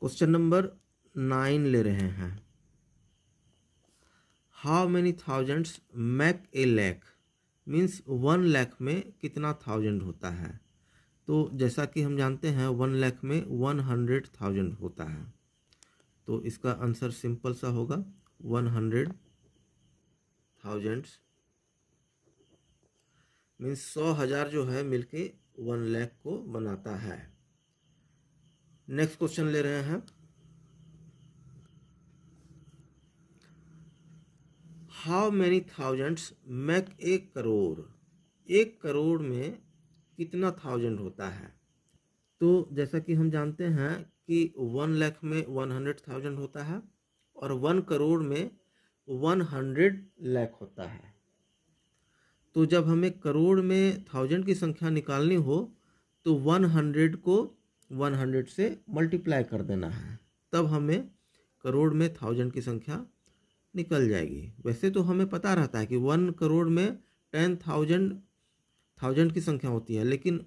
question number nine ले रहे हैं how many thousands make a lakh means one lakh में कितना थाउजेंड होता है तो जैसा कि हम जानते हैं वन लैख में वन हंड्रेड थाउजेंड होता है तो इसका आंसर सिंपल सा होगा वन हंड्रेड थाउजेंड्स मीन्स सौ हज़ार जो है मिलके वन लैख को बनाता है नेक्स्ट क्वेश्चन ले रहे हैं हाउ मैनी थाउजेंड्स मैक एक करोड़ एक करोड़ में कितना थाउजेंड होता है तो जैसा कि हम जानते हैं कि वन लाख में वन हंड्रेड थाउजेंड होता है और वन करोड़ में वन हंड्रेड लाख होता है तो जब हमें करोड़ में थाउजेंड की संख्या निकालनी हो तो वन हंड्रेड को वन हंड्रेड से मल्टीप्लाई कर देना है तब हमें करोड़ में थाउजेंड की संख्या निकल जाएगी वैसे तो हमें पता रहता है कि वन करोड़ में टेन थाउजेंड थाउजेंड की संख्या होती है लेकिन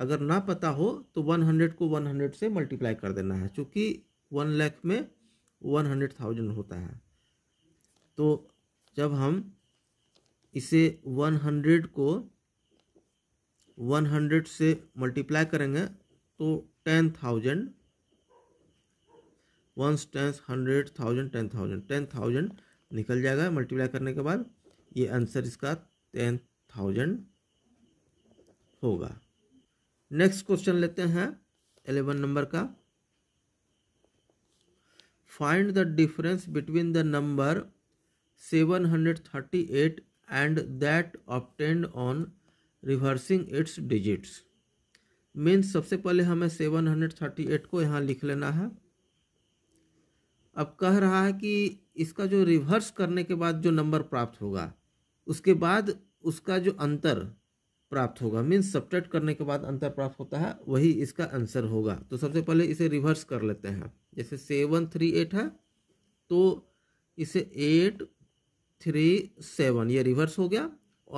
अगर ना पता हो तो वन हंड्रेड को वन हंड्रेड से मल्टीप्लाई कर देना है चूँकि वन लाख में वन हंड्रेड थाउजेंड होता है तो जब हम इसे वन हंड्रेड को वन हंड्रेड से मल्टीप्लाई करेंगे तो ten thousand ones tens hundred thousand ten thousand ten thousand निकल जाएगा मल्टीप्लाई करने के बाद ये आंसर इसका टेन थाउजेंड होगा नेक्स्ट क्वेश्चन लेते हैं एलेवन नंबर का find the difference between the number seven hundred thirty eight and that obtained on reversing its digits means सबसे पहले हमें सेवन हंड्रेड थर्टी एट को यहाँ लिख लेना है अब कह रहा है कि इसका जो रिवर्स करने के बाद जो नंबर प्राप्त होगा उसके बाद उसका जो अंतर प्राप्त होगा मीन्स सब्ट्रैक्ट करने के बाद अंतर प्राप्त होता है वही इसका आंसर होगा तो सबसे पहले इसे रिवर्स कर लेते हैं जैसे सेवन थ्री एट है तो इसे एट थ्री सेवन ये रिवर्स हो गया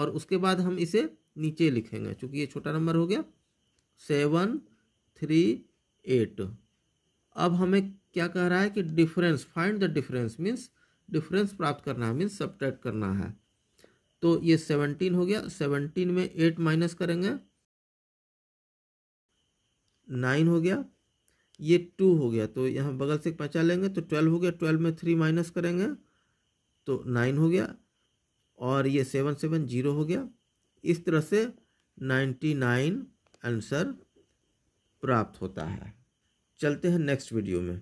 और उसके बाद हम इसे नीचे लिखेंगे क्योंकि ये छोटा नंबर हो गया सेवन थ्री एट अब हमें क्या कह रहा है कि difference find the difference means difference प्राप्त करना है मीन्स सब्ट्रैक्ट करना है तो ये सेवनटीन हो गया सेवनटीन में एट माइनस करेंगे नाइन हो गया ये टू हो गया तो यहाँ बगल से पहचान लेंगे तो ट्वेल्व हो गया ट्वेल्व में थ्री माइनस करेंगे तो नाइन हो गया और ये सेवन सेवन जीरो हो गया इस तरह से नाइन्टी नाइन आंसर प्राप्त होता है चलते हैं नेक्स्ट वीडियो में